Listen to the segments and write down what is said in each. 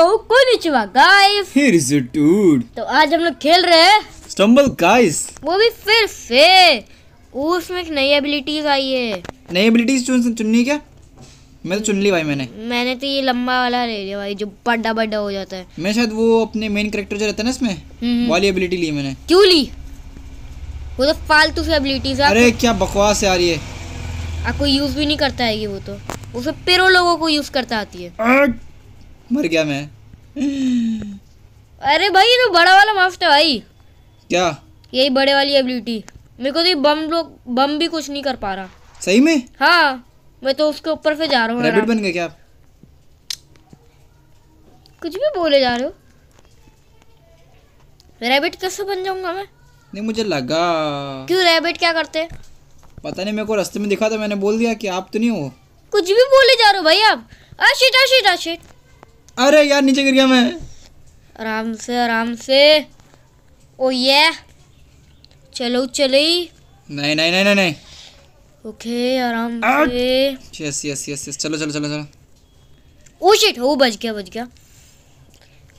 Hello कोनिचिवा guys here is dude तो आज हम लोग खेल रहे हैं स्टंबल गाइस वो भी फिर से उसमें एक नई एबिलिटीज आई है नई एबिलिटीज चुन चुननी क्या मैं तो चुन ली भाई मैंने मैंने तो ये लंबा वाला ले लिया भाई जो बड़ा बड़ा हो जाता है मैं शायद वो अपने मेन कैरेक्टर जो रहता है ना इसमें हम्म, हम्म। वाली एबिलिटी ली मैंने क्यों ली वो तो फालतू से एबिलिटीज है अरे क्या बकवास यार ये आपको यूज भी नहीं करता है ये वो तो वो सब पेरो लोगों को यूज करता आती है मर गया मैं अरे भाई ये तो बड़ा वाला मास्टर भाई क्या यही बड़े वाली एबिलिटी मेरे को तो बम लोग बम भी कुछ नहीं कर पा रहा सही में हाँ मैं तो उसके ऊपर से जा रहा हूँ बन गए क्या कुछ भी बोले जा रहे हो रैबिट कैसे बन जाऊंगा मैं नहीं मुझे लगा क्यों रैबिट क्या करते पता नहीं मेरे को रास्ते में दिखा था मैंने बोल दिया कि आप तो नहीं हो कुछ भी बोले जा रहे हो भाई आप आशीट आशीट अशिट अरे यार नीचे गिर गया मैं आराम से आराम से ओ ये चलो चले नहीं नहीं नहीं नहीं नहीं ओके आराम से यस यस यस यस चलो चलो चलो चलो ओ शिट हो बच गया बच गया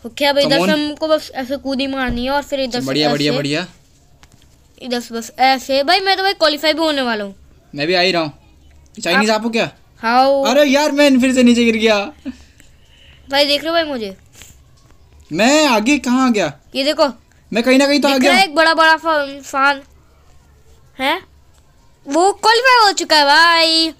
ओके अब इधर से हमको बस ऐसे कूदी मारनी है और फिर इधर अच्छा, से बढ़िया बढ़िया बढ़िया इधर से बस ऐसे भाई मैं तो भाई क्वालीफाई भी होने वाला हूँ मैं भी आ ही रहा हूँ चाइनीज आप हो क्या हाँ अरे यार मैं फिर से नीचे गिर गया भाई देख रहे हो भाई मुझे मैं आगे कहाँ आ गया ये देखो मैं कहीं ना कहीं तो आ गया एक बड़ा बड़ा फान है वो क्वालिफाई हो चुका है भाई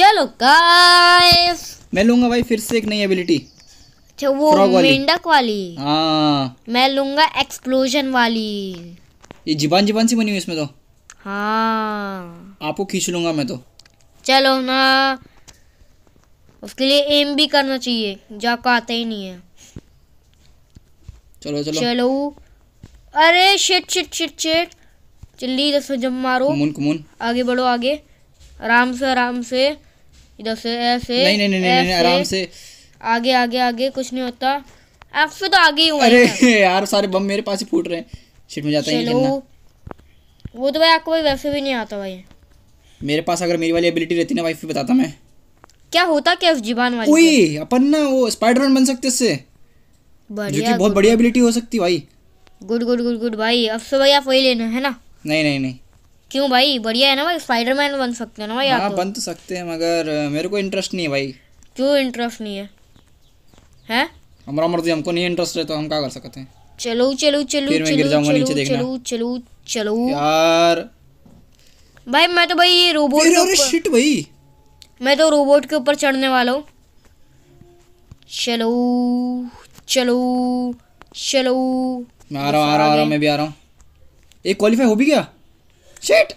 चलो गाइस मैं लूंगा भाई फिर से एक नई एबिलिटी अच्छा वो मेंढक वाली हाँ मैं लूंगा एक्सप्लोजन वाली ये जीवन जीवन सी बनी हुई इसमें तो हाँ आपको खींच लूंगा मैं तो चलो ना उसके लिए एम भी करना चाहिए जाका आते ही नहीं है चलो चलो चलो अरे शिट शिट शिट शिट चिल्ली इधर से जम मारो कुमुन कुमुन आगे बढ़ो आगे आराम से आराम से इधर से ऐसे नहीं नहीं नहीं नहीं, आराम से आगे आगे आगे कुछ नहीं होता आपसे तो आगे ही हुआ अरे यार सारे बम मेरे पास ही फूट रहे हैं शिट में जाता है वो तो भाई आपको भाई वैसे भी नहीं आता भाई मेरे पास अगर मेरी वाली एबिलिटी रहती ना वाइफ भी बताता मैं क्या होता क्या उस जीवान वाली ओए अपन ना वो स्पाइडरमैन बन सकते इससे जो कि बहुत बढ़िया एबिलिटी हो सकती भाई गुड गुड गुड गुड भाई अब से भाई आप वही लेना है ना नहीं नहीं नहीं क्यों भाई बढ़िया है ना भाई स्पाइडरमैन बन सकते हैं ना भाई हाँ, आप तो। बन तो सकते हैं मगर मेरे को इंटरेस्ट नहीं है भाई क्यों इंटरेस्ट नहीं है हैं हमारा मर्जी हमको नहीं इंटरेस्ट है तो हम क्या कर सकते हैं चलो चलो चलो चलो चलो चलो चलो चलो यार भाई मैं तो भाई ये रोबोट अरे शिट भाई मैं तो रोबोट के ऊपर चढ़ने वाला हूँ चलो चलो चलो मैं आ रहा हूँ आ रहा हूँ मैं भी आ रहा हूँ एक क्वालिफाई हो भी गया शिट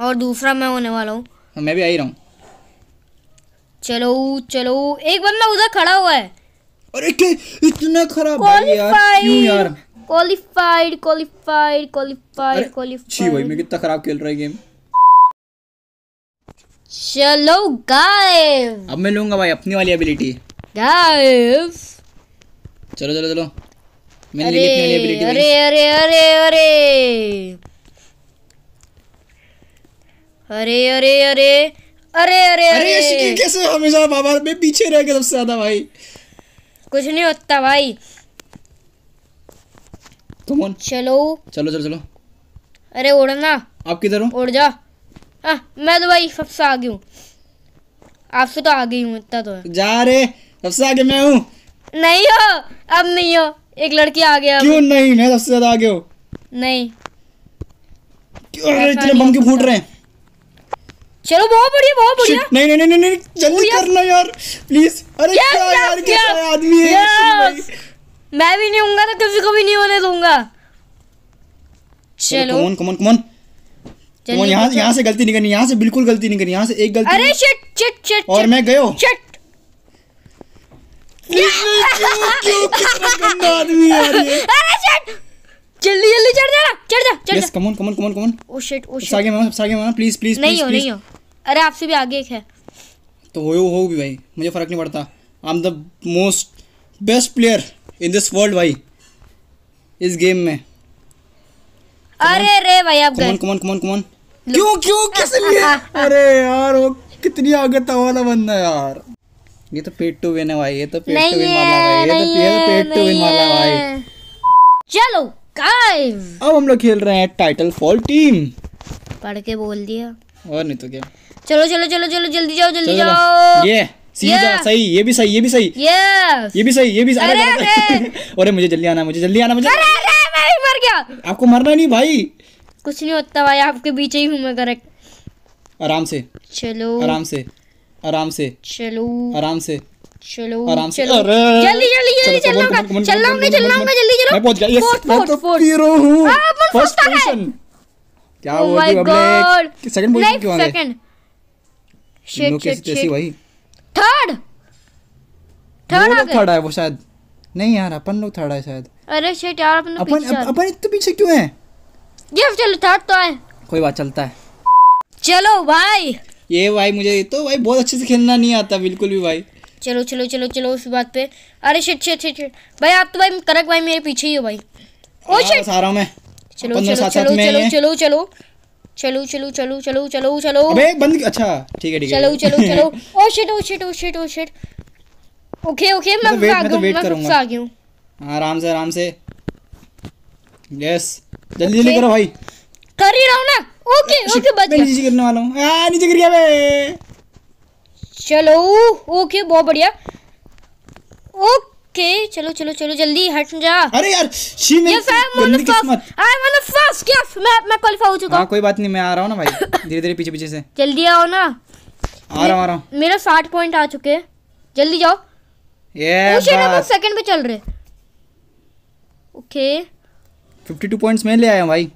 और दूसरा मैं होने वाला हूँ हाँ, मैं भी आ ही रहा हूँ चलो चलो एक बंदा उधर खड़ा हुआ है अरे के इतना खराब यार क्यों यार क्वालिफाइड क्वालिफाइड क्वालिफाइड क्वालिफाइड छी भाई मैं कितना खराब खेल रहा है गेम चलो गाइस अब मैं लूंगा भाई अपनी वाली एबिलिटी गाइस चलो चलो चलो मैं अरे, ले एबिलिटी अरे अरे अरे अरे अरे अरे अरे अरे अरे अरे कैसे हमेशा बाबा में पीछे रह गए सबसे ज्यादा भाई कुछ नहीं होता भाई तुम चलो चलो चलो चलो अरे उड़ना आप किधर हो उड़ जा हाँ, मैं तो भाई सबसे आगे हूँ आपसे तो आगे हूँ इतना तो जा रे सबसे आगे मैं हूँ नहीं हो अब नहीं हो एक लड़की आ गया क्यों नहीं मैं सबसे ज्यादा आगे हो नहीं क्यों इतने बम फूट रहे हैं चलो बहुत बढ़िया बहुत बढ़िया नहीं नहीं नहीं नहीं जल्दी करना यार प्लीज अरे क्या यार आदमी है मैं भी नहीं हूंगा तो किसी को भी नहीं होने दूंगा चलो कमन कमन कमन तो यहाँ यहाँ से गलती नहीं करनी यहाँ से बिल्कुल गलती नहीं करनी यहाँ से एक गलती अरे शिट शिट शिट और मैं गयो शिट जल्दी जल्दी चढ़ जा चढ़ जा चढ़ जा come on come on come on come on oh shit oh shit आगे आगे प्लीज प्लीज नहीं हो नहीं हो अरे आपसे भी आगे एक है तो हो हो भी भाई मुझे फर्क नहीं पड़ता I am the most best player in this world भाई इस गेम में अरे रे भाई आप कमॉन कमॉन कमॉन कमॉन क्यों क्यों किस लिए अरे यार वो कितनी आगता वाला बंदा यार ये तो पेट टू विन है भाई ये तो पेट टू विन वाला है ये तो ये पेट टू विन वाला भाई चलो गाइस अब हम लोग खेल रहे हैं टाइटल फॉल टीम पढ़ के बोल दिया और नहीं तो क्या चलो चलो चलो चलो जल्दी जाओ जल्दी जाओ ये सीधा सही ये भी सही ये भी सही यस ये भी सही ये भी अरे अरे मुझे जल्दी आना मुझे जल्दी आना मुझे अरे अरे मैं मर गया आपको मरना नहीं भाई कुछ नहीं होता भाई आपके बीच ही हूँ मैं करेक्ट आराम से चलो आराम से आराम से चलो आराम से चलो आराम से जल्दी जल्दी जल्दी चलना होगा चलना होगा चलना होगा जल्दी चलो मैं पहुंच गया यस मैं तो हीरो हूं फर्स्ट पोजीशन क्या हो गया अपने सेकंड पोजीशन क्यों आ गए सेकंड शिट शिट शिट भाई थर्ड थर्ड आ गए थर्ड है वो शायद नहीं यार अपन लोग थर्ड है शायद अरे शिट यार अपन तो अपन अपन इतने पीछे क्यों हैं ये चलो थर्ड तो आए कोई बात चलता है चलो भाई ये भाई मुझे तो भाई बहुत अच्छे से खेलना नहीं आता बिल्कुल भी भाई चलो चलो चलो चलो उस बात पे अरे शिट शिट शिट शिट भाई आप तो भाई करक भाई मेरे पीछे ही हो भाई ओ शिट हाँ, आ रहा हूं मैं चलो चलो चलो चलो चलो चलो चलो चलो चलो चलो चलो चलो अबे बंद अच्छा ठीक है ठीक है चलो चलो चलो oh shit oh shit oh shit oh shit okay okay मैं तो तो आ गया वेट करूंगा आ गया हूं आराम से आराम से यस जल्दी जल्दी करो भाई कर ही रहा हूँ ना ओके ओके बच गया नीचे गिरने वाला हूँ नीचे गिर गया मैं चलो ओके बहुत बढ़िया ओके चलो चलो चलो जल्दी हट जा अरे यार शी मैं में गंदी मतलब किस्मत I am on the first yes मैं मैं क्वालीफाई हो चुका हाँ, हूं कोई बात नहीं मैं आ रहा हूं ना भाई धीरे-धीरे पीछे पीछे से जल्दी आओ ना आ रहा हूं आ रहा हूं मेरा 60 पॉइंट आ चुके हैं जल्दी जाओ ये ओ शिट हम सेकंड पे चल रहे okay okay. Fifty two points मैं ले आया हूँ भाई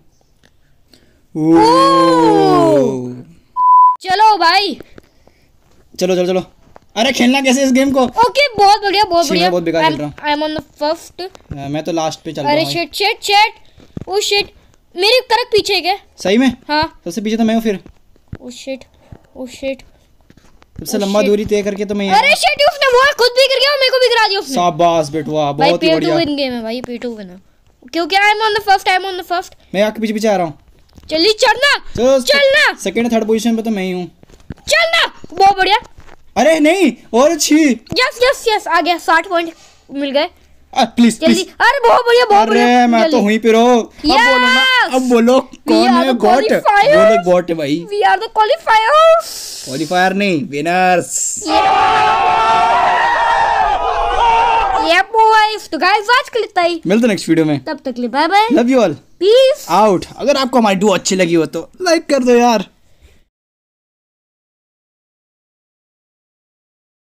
चलो भाई चलो चलो चलो अरे खेलना कैसे इस गेम को ओके बहुत बढ़िया बहुत बढ़िया बहुत बेकार खेल रहा हूं I am on the first मैं तो लास्ट पे चल रहा हूं अरे shit shit shit oh shit मेरे करेक्ट पीछे गए सही में हां सबसे पीछे तो मैं हूं फिर ओ शिट ओ शिट सबसे oh, लंबा दूरी तय करके तो मैं अरे शिट उसने वो खुद भी कर गया मेरे को भी करा दिया उसने शाबाश बेटा बहुत ही बढ़िया भाई पे टू विन गेम है भाई पे टू विन है क्योंकि I am on the first I am on the first मैं आपके पीछे पीछे आ रहा हूं चलिए चढ़ना चलना सेकंड थर्ड पोजीशन पे तो मैं ही हूं चलना बहुत बढ़िया अरे नहीं और अच्छी यस यस यस आ गया 60 पॉइंट मिल गए प्लीज जल्दी अरे बहुत बढ़िया बहुत बढ़िया अरे मैं तो वहीं पे रहो अब बोलो ना अब बोलो कौन है गॉट बोलो गॉट भाई we are the qualifiers qualifier नहीं विनर्स तो गाइस आज के लिए तय मिलते नेक्स्ट वीडियो में तब तक लिए bye bye love you all peace out अगर आपको हमारी डू अच्छी लगी हो तो लाइक कर दो यार